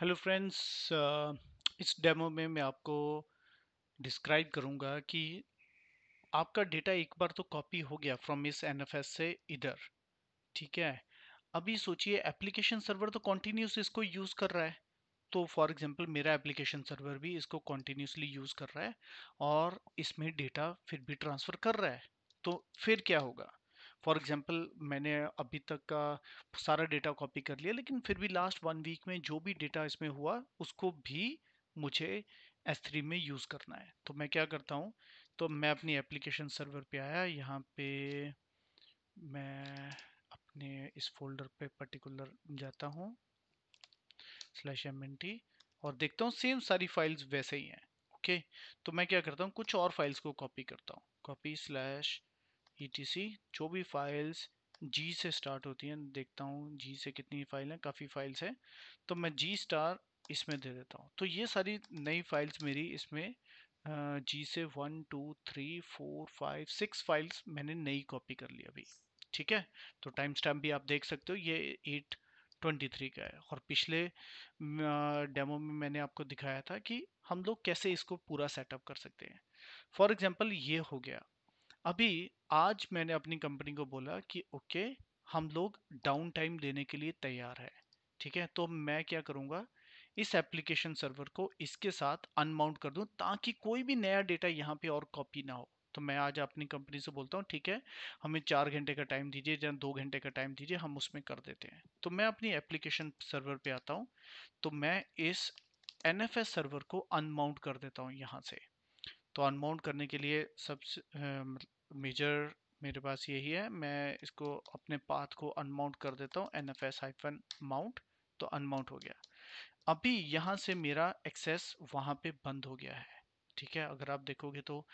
hello friends इस demo में मैं आपको डिस्क्राइब करूंगा कि आपका डेटा एक बार तो कॉपी हो गया फ्रॉम इस एनएफएस से इधर ठीक है अभी सोचिए एप्लीकेशन सर्वर तो कॉन्टीन्यूस इसको यूज़ कर रहा है तो फॉर एग्जांपल मेरा एप्लीकेशन सर्वर भी इसको कॉन्टीन्यूसली यूज़ कर रहा है और इसमें डेटा फिर भी ट्रांसफ़र कर रहा है तो फिर क्या होगा फॉर एग्जांपल मैंने अभी तक का सारा डेटा कॉपी कर लिया लेकिन फिर भी लास्ट वन वीक में जो भी डेटा इसमें हुआ उसको भी मुझे S3 में यूज़ करना है तो मैं क्या करता हूँ तो मैं अपनी एप्लीकेशन सर्वर पे आया यहाँ पे मैं अपने इस फोल्डर पे पर्टिकुलर जाता हूँ स्लैश एम और देखता हूँ सेम सारी फाइल्स वैसे ही हैं ओके तो मैं क्या करता हूँ कुछ और फाइल्स को कॉपी करता हूँ कॉपी स्लैश ई जो भी फाइल्स जी से स्टार्ट होती हैं देखता हूँ जी से कितनी फाइल हैं काफ़ी फाइल्स हैं तो मैं जी स्टार इसमें दे देता हूँ तो ये सारी नई फाइल्स मेरी इसमें जी से one two three four five six files मैंने नई कॉपी कर ली अभी ठीक है तो टाइम स्टैम्प भी आप देख सकते हो ये एट ट्वेंटी थ्री का है और पिछले डेमो में मैंने आपको दिखाया था कि हम लोग कैसे इसको पूरा सेटअप कर सकते हैं फॉर एग्जाम्पल ये हो गया अभी आज मैंने अपनी कंपनी को बोला कि ओके हम लोग डाउन टाइम देने के लिए तैयार है ठीक है तो मैं क्या करूँगा इस एप्लीकेशन सर्वर को इसके साथ अनमाउंट कर दूं ताकि कोई भी नया डेटा यहाँ पे और कॉपी ना हो तो मैं आज अपनी कंपनी से बोलता हूँ ठीक है हमें चार घंटे का टाइम दीजिए या दो घंटे का टाइम दीजिए हम उसमें कर देते हैं तो मैं अपनी एप्लीकेशन सर्वर पे आता हूँ तो मैं इस एन सर्वर को अनमाउंट कर देता हूँ यहाँ से तो अनमाउंट करने के लिए सबसे मेजर मेरे पास यही है मैं इसको अपने पाथ को अनमाउंट कर देता हूँ N F S hyphen mount तो अनमाउंट हो गया अभी यहाँ से मेरा एक्सेस वहाँ पे बंद हो गया है ठीक है अगर आप देखोगे तो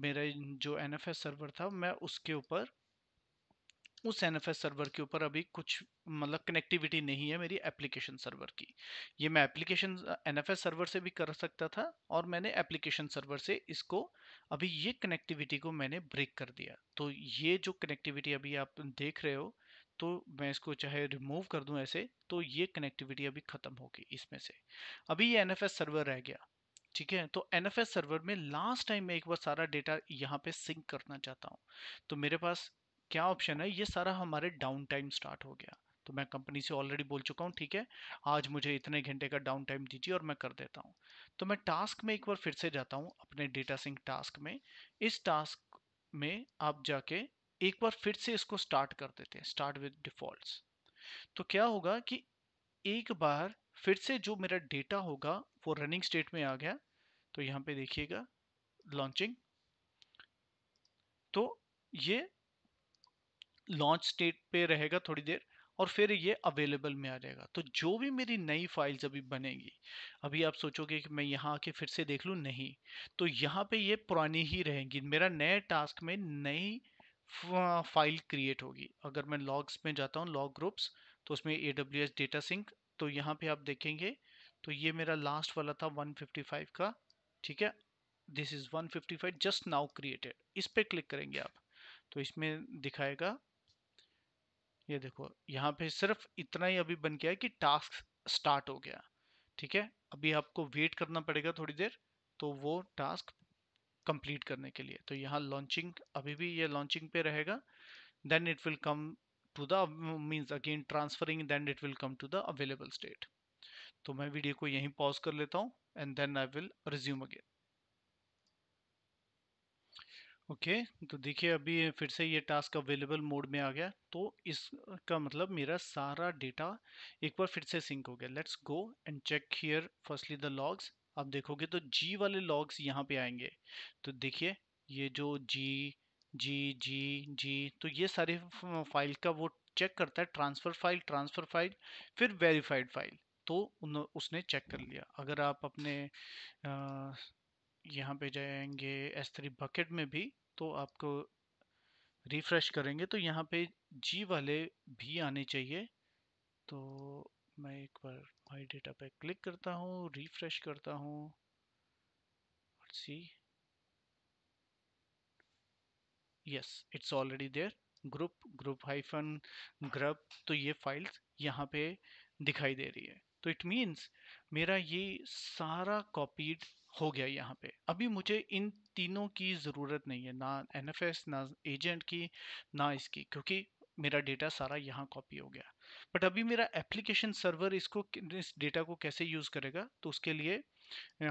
मेरा जो एन एफ एस सर्वर था मैं उसके ऊपर उस एन सर्वर के ऊपर अभी कुछ मतलब कनेक्टिविटी नहीं है मेरी एप्लीकेशन सर्वर की ये मैं एप्लीकेशन एन सर्वर से भी कर सकता था और मैंने एप्लीकेशन सर्वर से इसको अभी ये कनेक्टिविटी को मैंने ब्रेक कर दिया तो ये जो कनेक्टिविटी अभी आप देख रहे हो तो मैं इसको चाहे रिमूव कर दूँ ऐसे तो ये कनेक्टिविटी अभी ख़त्म होगी इसमें से अभी ये एन सर्वर रह गया ठीक है तो एन सर्वर में लास्ट टाइम मैं एक बार सारा डेटा यहाँ पे सिंक करना चाहता हूँ तो मेरे पास क्या ऑप्शन है ये सारा हमारे डाउन टाइम स्टार्ट हो गया तो मैं कंपनी से ऑलरेडी बोल चुका हूँ ठीक है आज मुझे इतने घंटे का डाउन टाइम दीजिए और मैं कर देता हूँ तो मैं टास्क में एक बार फिर से जाता हूँ अपने डेटा सिंक टास्क में इस टास्क में आप जाके एक बार फिर से इसको स्टार्ट कर देते हैं स्टार्ट विद डिफॉल्ट तो क्या होगा कि एक बार फिर से जो मेरा डेटा होगा वो रनिंग स्टेट में आ गया तो यहाँ पे देखिएगा लॉन्चिंग तो ये लॉन्च स्टेट पे रहेगा थोड़ी देर और फिर ये अवेलेबल में आ जाएगा तो जो भी मेरी नई फाइल्स अभी बनेगी अभी आप सोचोगे कि मैं यहाँ आके फिर से देख लूँ नहीं तो यहाँ पे ये पुरानी ही रहेंगी मेरा नए टास्क में नई फाइल क्रिएट होगी अगर मैं लॉग्स में जाता हूँ लॉग ग्रुप्स तो उसमें A W S data sync तो यहाँ पे आप देखेंगे तो ये मेरा लास्ट वाला था 155 का ठीक है this is 155 just now created इस पर क्लिक करेंगे आप तो इसमें दिखाएगा ये देखो यहाँ पे सिर्फ इतना ही अभी बन गया है कि टास्क स्टार्ट हो गया ठीक है अभी आपको वेट करना पड़ेगा थोड़ी देर तो वो टास्क कंप्लीट करने के लिए तो यहाँ लॉन्चिंग अभी भी ये लॉन्चिंग पे रहेगा then it will come to the means again transferring then it will come to the available state तो मैं वीडियो को यहीं पॉज कर लेता हूँ and then I will resume again okay okay, तो देखिए अभी फिर से ये टास्क अवेलेबल मोड में आ गया तो इसका मतलब मेरा सारा डेटा एक बार फिर से सिंक हो गया let's go and check here firstly the logs आप देखोगे तो जी वाले लॉग्स यहाँ पे आएंगे तो देखिए ये जो जी जी जी जी तो ये सारे फाइल का वो चेक करता है ट्रांसफ़र फाइल ट्रांसफ़र फाइल फिर वेरीफाइड फाइल तो उसने चेक कर लिया अगर आप अपने यहाँ पे जाएंगे S3 थ्री बकेट में भी तो आपको रिफ्रेश करेंगे तो यहाँ पे जी वाले भी आने चाहिए तो मैं एक बार माई डेटा पे क्लिक करता हूँ रिफ्रेश करता हूँ see yes it's already there group group hyphen grub तो ये फाइल्स यहाँ पे दिखाई दे रही है तो इट मींस मेरा ये सारा कॉपीड हो गया यहाँ पे अभी मुझे इन तीनों की ज़रूरत नहीं है ना एन ना एजेंट की ना इसकी क्योंकि मेरा डेटा सारा यहाँ कॉपी हो गया बट अभी मेरा एप्लीकेशन सर्वर इसको इस डेटा को कैसे यूज़ करेगा तो उसके लिए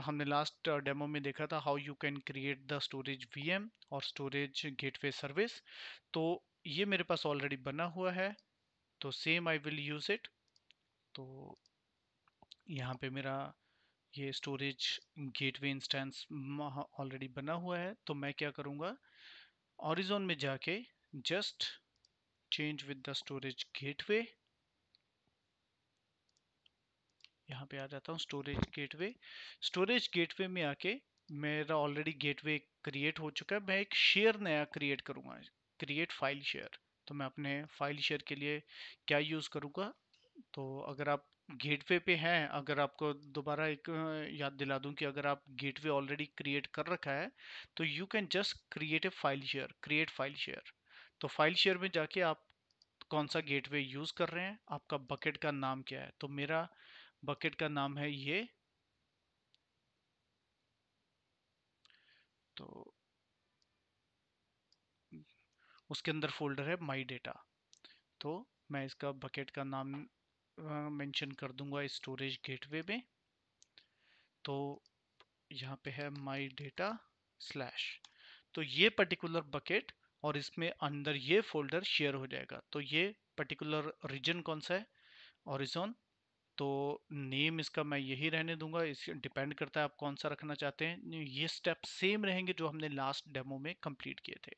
हमने लास्ट डेमो में देखा था how you can create the storage M और स्टोरेज वे सर्विस तो ये मेरे पास ऑलरेडी बना हुआ है तो same I will use it तो यहाँ पे मेरा ये स्टोरेज गेटवे इंस्टेंस ऑलरेडी बना हुआ है तो मैं क्या करूँगा ऑरिजोन में जाके just change with the storage gateway यहाँ पे आ जाता हूँ स्टोरेज गेटवे स्टोरेज गेटवे में आके मेरा ऑलरेडी गेटवे क्रिएट हो चुका है मैं एक शेयर नया क्रिएट करूँगा क्रिएट फाइल शेयर तो मैं अपने फाइल शेयर के लिए क्या यूज़ करूँगा तो अगर आप गेटवे पे हैं अगर आपको दोबारा एक याद दिला दूं कि अगर आप गेटवे ऑलरेडी क्रिएट कर रखा है तो you can just create a file share create file share तो फाइल शेयर में जाके आप कौन सा गेटवे यूज़ कर रहे हैं आपका बकेट का नाम क्या है तो मेरा बकेट का नाम है ये तो उसके अंदर फोल्डर है माई डेटा तो मैं इसका बकेट का नाम मेंशन कर दूंगा स्टोरेज गेटवे में तो यहाँ पे है माय डेटा स्लैश तो ये पर्टिकुलर बकेट और इसमें अंदर ये फोल्डर शेयर हो जाएगा तो ये पर्टिकुलर रीजन कौन सा है ऑरिजोन तो नेम इसका मैं यही रहने दूंगा इस डिपेंड करता है आप कौन सा रखना चाहते हैं ये स्टेप सेम रहेंगे जो हमने लास्ट डेमो में कंप्लीट किए थे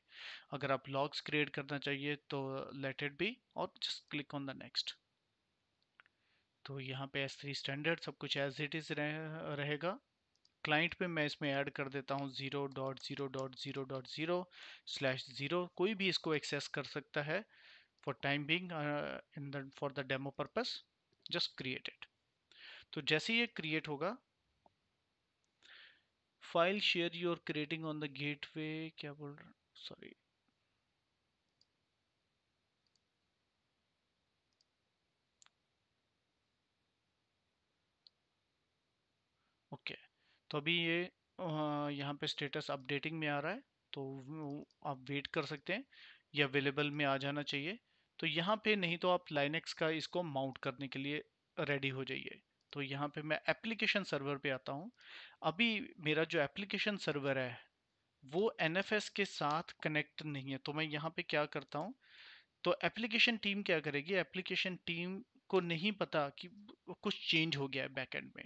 अगर आप लॉग्स क्रिएट करना चाहिए तो लेट इट बी और just click on the next तो यहाँ पे एस थ्री स्टैंडर्ड सब कुछ एज इट इज़ रह रहेगा क्लाइंट पे मैं इसमें ऐड कर देता हूँ zero dot zero dot zero dot zero slash zero कोई भी इसको एक्सेस कर सकता है for time being in the for the demo purpose just created तो जैसे ये क्रिएट होगा file share you are creating on the gateway क्या बोल रहा सॉरी तो अभी ये यहाँ पे स्टेटस अपडेटिंग में आ रहा है तो आप वेट कर सकते हैं ये अवेलेबल में आ जाना चाहिए तो यहाँ पे नहीं तो आप लाइनेक्स का इसको माउंट करने के लिए रेडी हो जाइए तो यहाँ पे मैं एप्लीकेशन सर्वर पे आता हूँ अभी मेरा जो एप्लीकेशन सर्वर है वो एन के साथ कनेक्ट नहीं है तो मैं यहाँ पे क्या करता हूँ तो एप्लीकेशन टीम क्या करेगी एप्लीकेशन टीम को नहीं पता कि कुछ चेंज हो गया है बैकएंड में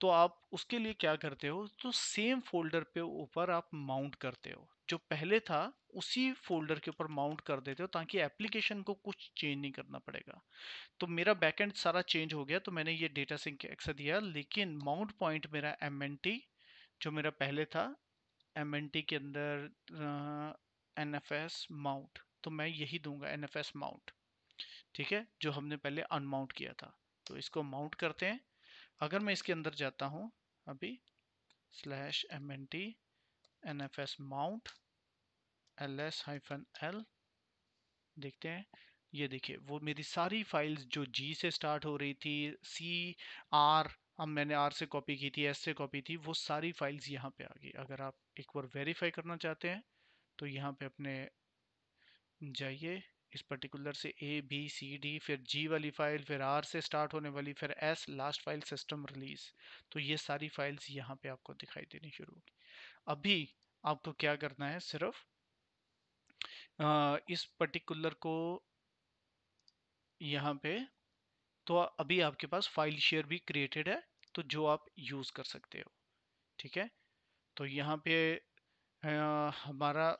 तो आप उसके लिए क्या करते हो तो सेम फोल्डर पे ऊपर आप माउंट करते हो जो पहले था उसी फोल्डर के ऊपर माउंट कर देते हो ताकि एप्लीकेशन को कुछ चेंज नहीं करना पड़ेगा तो मेरा बैकएंड सारा चेंज हो गया तो मैंने ये डेटा सिंक एक्सा दिया लेकिन माउंट पॉइंट मेरा एम जो मेरा पहले था एम के अंदर एन एफ माउंट तो मैं यही दूंगा एन एफ माउंट ठीक है जो हमने पहले अनमाउंट किया था तो इसको माउंट करते हैं अगर मैं इसके अंदर जाता हूँ अभी slash M N T N F S mount L S hyphen L देखते हैं ये देखिए वो मेरी सारी फाइल्स जो जी से स्टार्ट हो रही थी सी आर अब मैंने आर से कॉपी की थी एस से कॉपी थी वो सारी फाइल्स यहाँ पे आ गई अगर आप एक बार वेरीफाई करना चाहते हैं तो यहाँ पे अपने जाइए इस पर्टिकुलर से ए बी सी डी फिर जी वाली फ़ाइल फिर आर से स्टार्ट होने वाली फिर elastic file system release तो ये सारी फाइल्स यहाँ पे आपको दिखाई देनी शुरू होगी अभी आपको क्या करना है सिर्फ आ, इस पर्टिकुलर को यहाँ पे तो अभी आपके पास फाइल शेयर भी क्रिएटेड है तो जो आप यूज़ कर सकते हो ठीक है तो यहाँ पे आ, हमारा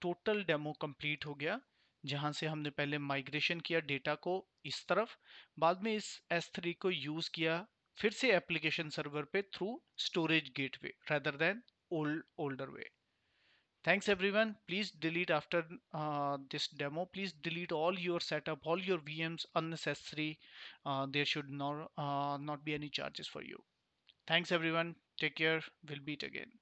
टोटल डेमो कंप्लीट हो गया जहाँ से हमने पहले माइग्रेशन किया डेटा को इस तरफ बाद में इस एस थ्री को यूज़ किया फिर से एप्लीकेशन सर्वर पे through storage gateway rather than old older way thanks everyone please delete after this demo please delete all your setup all your VMs unnecessary there should not not be any charges for you thanks everyone take care will beat again